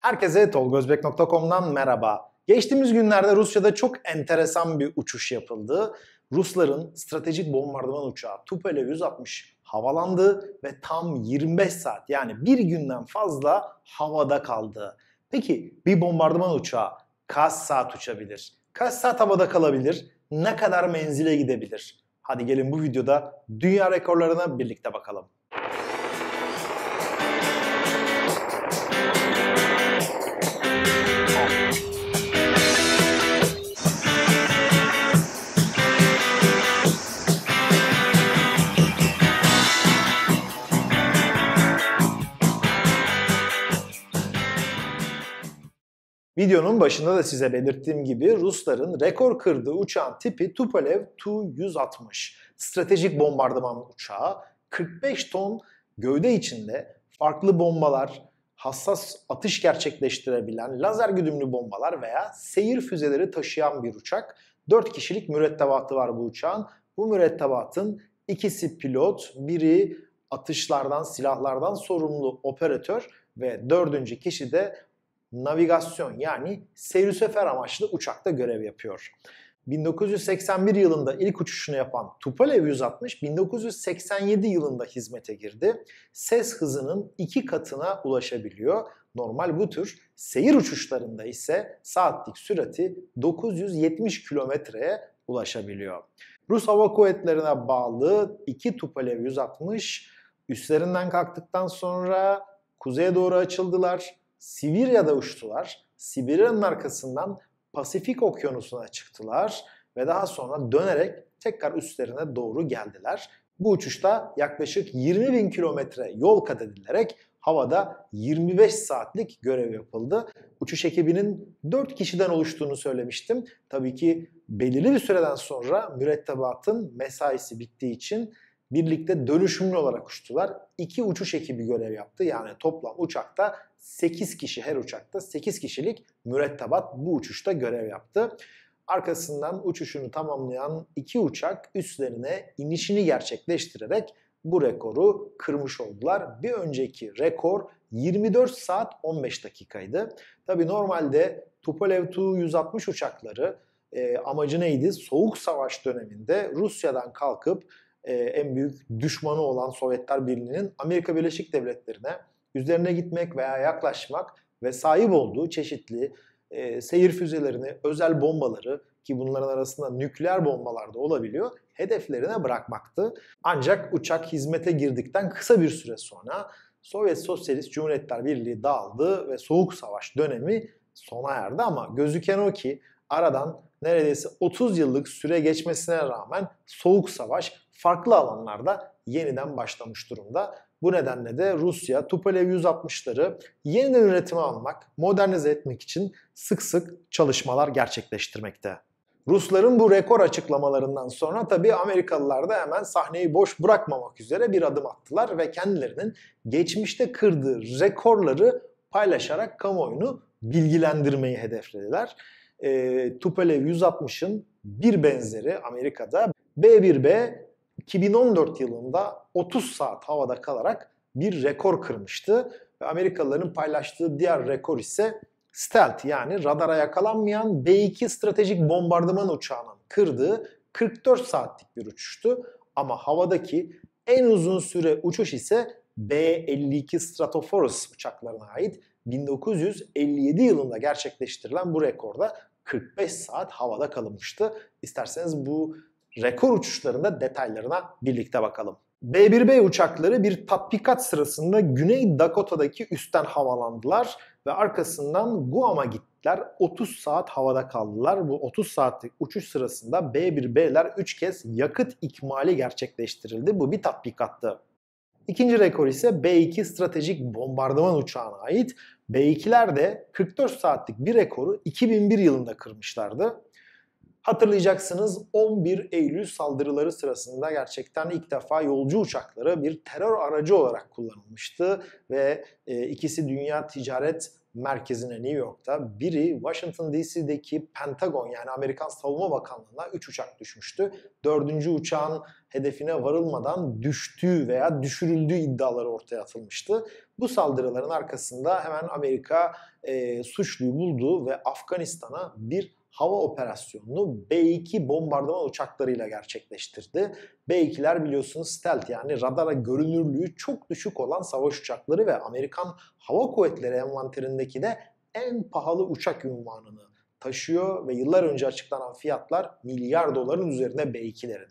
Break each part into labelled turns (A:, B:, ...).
A: Herkese tolgozbek.com'dan merhaba. Geçtiğimiz günlerde Rusya'da çok enteresan bir uçuş yapıldı. Rusların stratejik bombardıman uçağı Tupolev 160 havalandı ve tam 25 saat yani bir günden fazla havada kaldı. Peki bir bombardıman uçağı kaç saat uçabilir? Kaç saat havada kalabilir? Ne kadar menzile gidebilir? Hadi gelin bu videoda dünya rekorlarına birlikte bakalım. Videonun başında da size belirttiğim gibi Rusların rekor kırdığı uçağın tipi Tupolev Tu-160. Stratejik bombardıman uçağı 45 ton gövde içinde farklı bombalar, hassas atış gerçekleştirebilen lazer güdümlü bombalar veya seyir füzeleri taşıyan bir uçak. 4 kişilik mürettebatı var bu uçağın. Bu mürettebatın ikisi pilot, biri atışlardan, silahlardan sorumlu operatör ve dördüncü kişi de navigasyon yani seyir sefer amaçlı uçakta görev yapıyor. 1981 yılında ilk uçuşunu yapan Tupolev 160 1987 yılında hizmete girdi. Ses hızının iki katına ulaşabiliyor. Normal bu tür seyir uçuşlarında ise saatlik sürati 970 kilometreye ulaşabiliyor. Rus Hava Kuvvetleri'ne bağlı iki Tupolev 160 üstlerinden kalktıktan sonra kuzeye doğru açıldılar Sibirya'da uçtular. Sibirya'nın arkasından Pasifik Okyanusu'na çıktılar ve daha sonra dönerek tekrar üstlerine doğru geldiler. Bu uçuşta yaklaşık 20 bin kilometre yol kat edilerek havada 25 saatlik görev yapıldı. Uçuş ekibinin 4 kişiden oluştuğunu söylemiştim. Tabii ki belirli bir süreden sonra mürettebatın mesaisi bittiği için birlikte dönüşümlü olarak uçtular. İki uçuş ekibi görev yaptı. Yani toplam uçakta 8 kişi her uçakta 8 kişilik mürettebat bu uçuşta görev yaptı. Arkasından uçuşunu tamamlayan iki uçak üstlerine inişini gerçekleştirerek bu rekoru kırmış oldular. Bir önceki rekor 24 saat 15 dakikaydı. Tabi normalde Tupolev Tu-160 uçakları e, amacı neydi? Soğuk savaş döneminde Rusya'dan kalkıp e, en büyük düşmanı olan Sovyetler Birliği'nin Amerika Birleşik Devletleri'ne üzerine gitmek veya yaklaşmak ve sahip olduğu çeşitli e, seyir füzelerini, özel bombaları ki bunların arasında nükleer bombalar da olabiliyor, hedeflerine bırakmaktı. Ancak uçak hizmete girdikten kısa bir süre sonra Sovyet Sosyalist Cumhuriyetler Birliği dağıldı ve Soğuk Savaş dönemi sona erdi ama gözüken o ki aradan neredeyse 30 yıllık süre geçmesine rağmen Soğuk Savaş farklı alanlarda yeniden başlamış durumda. Bu nedenle de Rusya Tupolev 160'ları yeniden üretime almak, modernize etmek için sık sık çalışmalar gerçekleştirmekte. Rusların bu rekor açıklamalarından sonra tabii Amerikalılar da hemen sahneyi boş bırakmamak üzere bir adım attılar ve kendilerinin geçmişte kırdığı rekorları paylaşarak kamuoyunu bilgilendirmeyi hedeflediler. E, Tupolev 160'ın bir benzeri Amerika'da B1B 2014 yılında 30 saat havada kalarak bir rekor kırmıştı. Ve Amerikalıların paylaştığı diğer rekor ise stealth yani radara yakalanmayan B2 stratejik bombardıman uçağının kırdığı 44 saatlik bir uçuştu. Ama havadaki en uzun süre uçuş ise B-52 Stratoforce uçaklarına ait 1957 yılında gerçekleştirilen bu rekorda 45 saat havada kalınmıştı. İsterseniz bu rekor uçuşlarında detaylarına birlikte bakalım. B-1B uçakları bir tatbikat sırasında Güney Dakota'daki üstten havalandılar ve arkasından Guam'a gittiler. 30 saat havada kaldılar. Bu 30 saatlik uçuş sırasında B-1B'ler 3 kez yakıt ikmali gerçekleştirildi. Bu bir tatbikattı. İkinci rekor ise B-2 stratejik bombardıman uçağına ait. B-2'ler de 44 saatlik bir rekoru 2001 yılında kırmışlardı. Hatırlayacaksınız 11 Eylül saldırıları sırasında gerçekten ilk defa yolcu uçakları bir terör aracı olarak kullanılmıştı ve e, ikisi Dünya Ticaret merkezine New York'ta. Biri Washington DC'deki Pentagon yani Amerikan Savunma Bakanlığı'na 3 uçak düşmüştü. Dördüncü uçağın hedefine varılmadan düştüğü veya düşürüldüğü iddiaları ortaya atılmıştı. Bu saldırıların arkasında hemen Amerika e, suçluyu buldu ve Afganistan'a bir hava operasyonunu B-2 bombardıman uçaklarıyla gerçekleştirdi. B-2'ler biliyorsunuz stealth yani radara görünürlüğü çok düşük olan savaş uçakları ve Amerikan Hava Kuvvetleri envanterindeki de en pahalı uçak ünvanını taşıyor ve yıllar önce açıklanan fiyatlar milyar doların üzerinde B-2'lerin.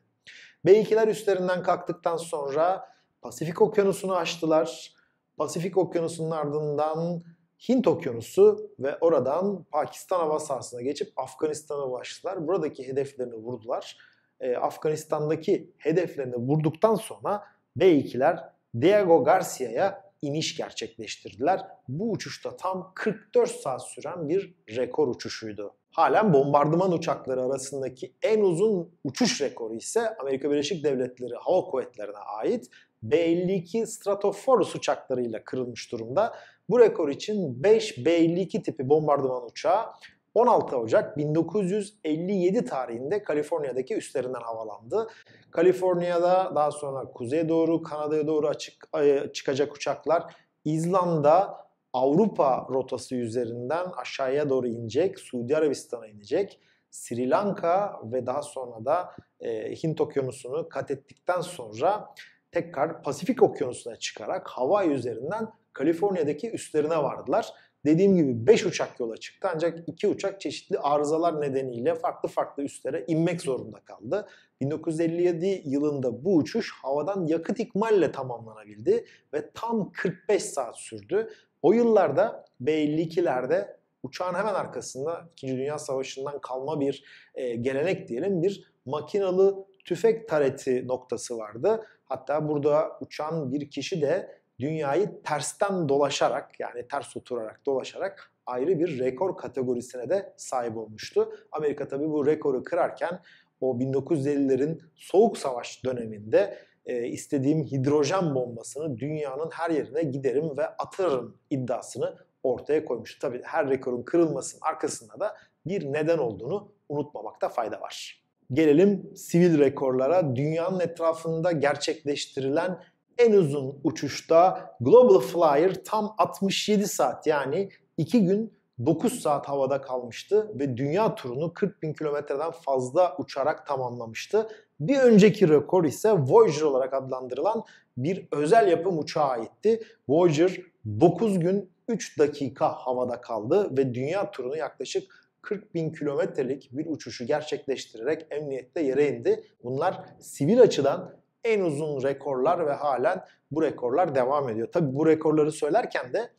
A: B-2'ler üstlerinden kalktıktan sonra Pasifik Okyanusu'nu aştılar. Pasifik Okyanusu'nun ardından Hint Okyanusu ve oradan Pakistan hava sahasına geçip Afganistan'a ulaştılar. Buradaki hedeflerini vurdular. E, Afganistan'daki hedeflerini vurduktan sonra B-2'ler Diego Garcia'ya iniş gerçekleştirdiler. Bu uçuşta tam 44 saat süren bir rekor uçuşuydu. Halen bombardıman uçakları arasındaki en uzun uçuş rekoru ise Amerika Birleşik Devletleri Hava Kuvvetleri'ne ait B-52 Stratoforce uçaklarıyla kırılmış durumda bu rekor için 5 B-52 tipi bombardıman uçağı 16 Ocak 1957 tarihinde Kaliforniya'daki üstlerinden havalandı. Kaliforniya'da daha sonra kuzeye doğru Kanada'ya doğru açık, e, çıkacak uçaklar İzlanda, Avrupa rotası üzerinden aşağıya doğru inecek, Suudi Arabistan'a inecek. Sri Lanka ve daha sonra da e, Hint Okyanusu'nu kat ettikten sonra tekrar Pasifik Okyanusu'na çıkarak hava üzerinden Kaliforniya'daki üstlerine vardılar. Dediğim gibi 5 uçak yola çıktı ancak 2 uçak çeşitli arızalar nedeniyle farklı farklı üstlere inmek zorunda kaldı. 1957 yılında bu uçuş havadan yakıt ikmalle tamamlanabildi ve tam 45 saat sürdü. O yıllarda B-52'lerde uçağın hemen arkasında 2. Dünya Savaşı'ndan kalma bir e, gelenek diyelim bir makinalı tüfek tareti noktası vardı. Hatta burada uçan bir kişi de dünyayı tersten dolaşarak yani ters oturarak dolaşarak ayrı bir rekor kategorisine de sahip olmuştu. Amerika tabi bu rekoru kırarken o 1950'lerin soğuk savaş döneminde e, istediğim hidrojen bombasını dünyanın her yerine giderim ve atarım iddiasını ortaya koymuştu. Tabi her rekorun kırılmasının arkasında da bir neden olduğunu unutmamakta fayda var. Gelelim sivil rekorlara. Dünyanın etrafında gerçekleştirilen en uzun uçuşta Global Flyer tam 67 saat yani 2 gün 9 saat havada kalmıştı ve dünya turunu 40 bin kilometreden fazla uçarak tamamlamıştı. Bir önceki rekor ise Voyager olarak adlandırılan bir özel yapım uçağa aitti. Voyager 9 gün 3 dakika havada kaldı ve dünya turunu yaklaşık 40 bin kilometrelik bir uçuşu gerçekleştirerek emniyette yere indi. Bunlar sivil açıdan en uzun rekorlar ve halen bu rekorlar devam ediyor. Tabi bu rekorları söylerken de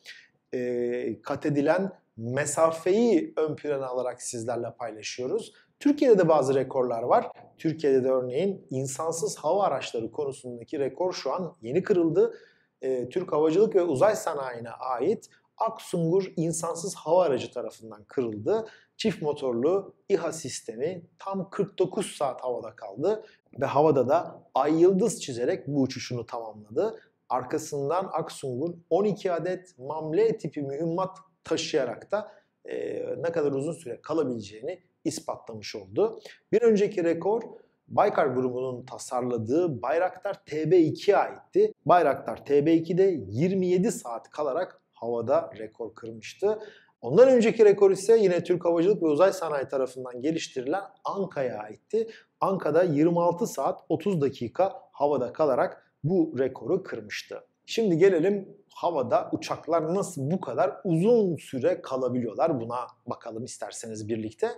A: e, kat edilen mesafeyi ön plana alarak sizlerle paylaşıyoruz. Türkiye'de de bazı rekorlar var. Türkiye'de de örneğin insansız hava araçları konusundaki rekor şu an yeni kırıldı. E, Türk Havacılık ve Uzay Sanayi'ne ait Aksungur insansız hava aracı tarafından kırıldı. Çift motorlu İHA sistemi tam 49 saat havada kaldı ve havada da ay yıldız çizerek bu uçuşunu tamamladı. Arkasından Aksung'un 12 adet mamle tipi mühimmat taşıyarak da e, ne kadar uzun süre kalabileceğini ispatlamış oldu. Bir önceki rekor Baykar grubunun tasarladığı Bayraktar TB2'ye aitti. Bayraktar TB2'de 27 saat kalarak havada rekor kırmıştı. Ondan önceki rekor ise yine Türk Havacılık ve Uzay Sanayi tarafından geliştirilen Anka'ya aitti. Anka'da 26 saat 30 dakika havada kalarak bu rekoru kırmıştı. Şimdi gelelim havada uçaklar nasıl bu kadar uzun süre kalabiliyorlar buna bakalım isterseniz birlikte.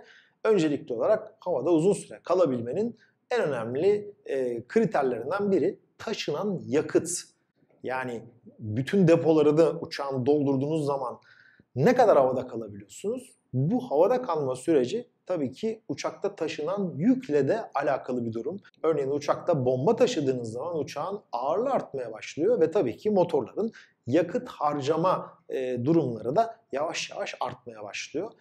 A: Öncelikli olarak havada uzun süre kalabilmenin en önemli e, kriterlerinden biri taşınan yakıt. Yani bütün depoları da uçağın doldurduğunuz zaman ne kadar havada kalabiliyorsunuz? Bu havada kalma süreci tabii ki uçakta taşınan yükle de alakalı bir durum. Örneğin uçakta bomba taşıdığınız zaman uçağın ağırlığı artmaya başlıyor ve tabii ki motorların yakıt harcama e, durumları da yavaş yavaş artmaya başlıyor.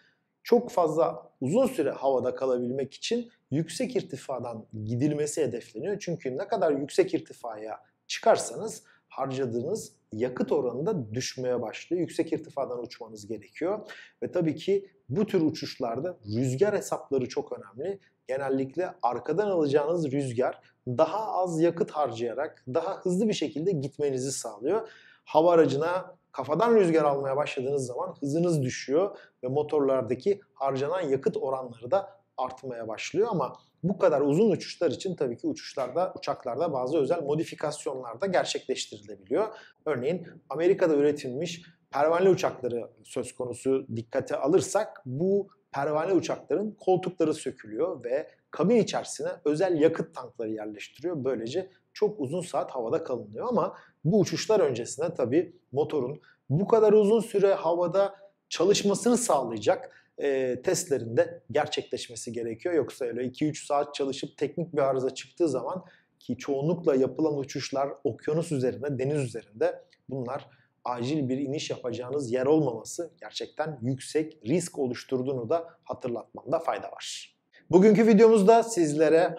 A: Çok fazla uzun süre havada kalabilmek için yüksek irtifadan gidilmesi hedefleniyor. Çünkü ne kadar yüksek irtifaya çıkarsanız harcadığınız yakıt oranında düşmeye başlıyor. Yüksek irtifadan uçmanız gerekiyor. Ve tabii ki bu tür uçuşlarda rüzgar hesapları çok önemli. Genellikle arkadan alacağınız rüzgar daha az yakıt harcayarak daha hızlı bir şekilde gitmenizi sağlıyor. Hava aracına kafadan rüzgar almaya başladığınız zaman hızınız düşüyor ve motorlardaki harcanan yakıt oranları da artmaya başlıyor ama bu kadar uzun uçuşlar için tabii ki uçuşlarda, uçaklarda bazı özel modifikasyonlar da gerçekleştirilebiliyor. Örneğin Amerika'da üretilmiş pervaneli uçakları söz konusu dikkate alırsak bu pervane uçakların koltukları sökülüyor ve kabin içerisine özel yakıt tankları yerleştiriyor. Böylece çok uzun saat havada kalınıyor ama bu uçuşlar öncesinde tabii motorun bu kadar uzun süre havada çalışmasını sağlayacak e, testlerinde gerçekleşmesi gerekiyor. Yoksa öyle 2-3 saat çalışıp teknik bir arıza çıktığı zaman ki çoğunlukla yapılan uçuşlar okyanus üzerinde, deniz üzerinde bunlar acil bir iniş yapacağınız yer olmaması gerçekten yüksek risk oluşturduğunu da hatırlatmamda fayda var. Bugünkü videomuzda sizlere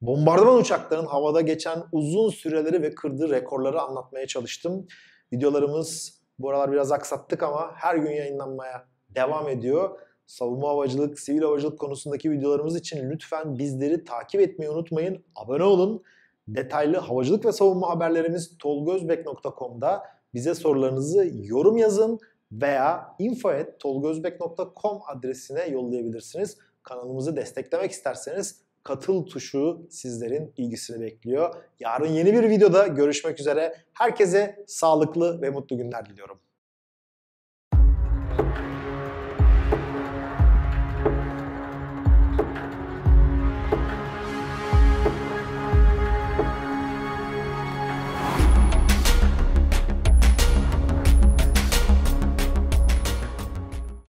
A: bombardıman uçaklarının havada geçen uzun süreleri ve kırdığı rekorları anlatmaya çalıştım. Videolarımız bu aralar biraz aksattık ama her gün yayınlanmaya devam ediyor savunma havacılık, sivil havacılık konusundaki videolarımız için lütfen bizleri takip etmeyi unutmayın. Abone olun. Detaylı havacılık ve savunma haberlerimiz tolgozbek.com'da. Bize sorularınızı yorum yazın veya info.tolgozbek.com adresine yollayabilirsiniz. Kanalımızı desteklemek isterseniz katıl tuşu sizlerin ilgisini bekliyor. Yarın yeni bir videoda görüşmek üzere. Herkese sağlıklı ve mutlu günler diliyorum.